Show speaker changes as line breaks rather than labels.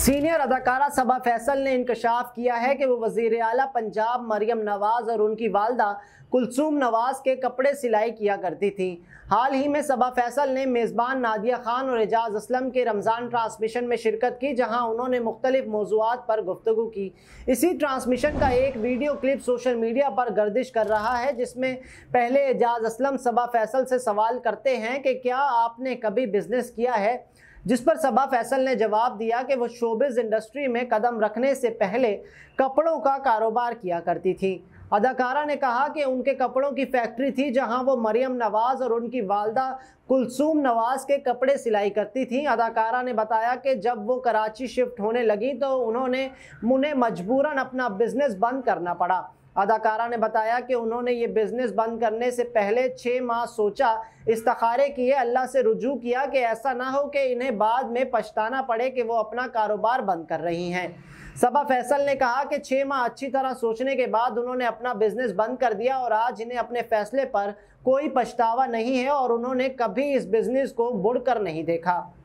senior अदाकारा सबा फैसल ने इंकशाफ किया है कि वो वजीर अला पंजाब मरियम नवाज और उनकी वालदा कुलसूम नवाज के कपड़े सिलाई किया करती थी हाल ही में सबा फैसल ने मेज़बान नादिया खान और एजाज असलम के रमज़ान ट्रांसमिशन में शिरकत की जहां उन्होंने मुख्तलिफ मौजूद पर गुफ्तु की इसी ट्रांसमिशन का एक वीडियो क्लिप सोशल मीडिया पर गर्दिश कर रहा है जिसमें पहले एजाज असलम सबा फैसल से सवाल करते हैं कि क्या आपने कभी बिजनेस किया है जिस पर सबा फैसल ने जवाब दिया कि वो शोबिज इंडस्ट्री में कदम रखने से पहले कपड़ों का कारोबार किया करती थी अदाकारा ने कहा कि उनके कपड़ों की फैक्ट्री थी जहां वो मरियम नवाज़ और उनकी वालदा कुलसूम नवाज़ के कपड़े सिलाई करती थी अदाकारा ने बताया कि जब वो कराची शिफ्ट होने लगी तो उन्होंने उन्हें मजबूरन अपना बिजनेस बंद करना पड़ा अदाकारा ने बताया कि उन्होंने ये बिज़नेस बंद करने से पहले छः माह सोचा इस्तारे किए अल्लाह से रुजू किया कि ऐसा ना हो कि इन्हें बाद में पछताना पड़े कि वो अपना कारोबार बंद कर रही हैं सबा फैसल ने कहा कि छः माह अच्छी तरह सोचने के बाद उन्होंने अपना बिज़नेस बंद कर दिया और आज इन्हें अपने फैसले पर कोई पछतावा नहीं है और उन्होंने कभी इस बिज़नेस को बुढ़ कर नहीं देखा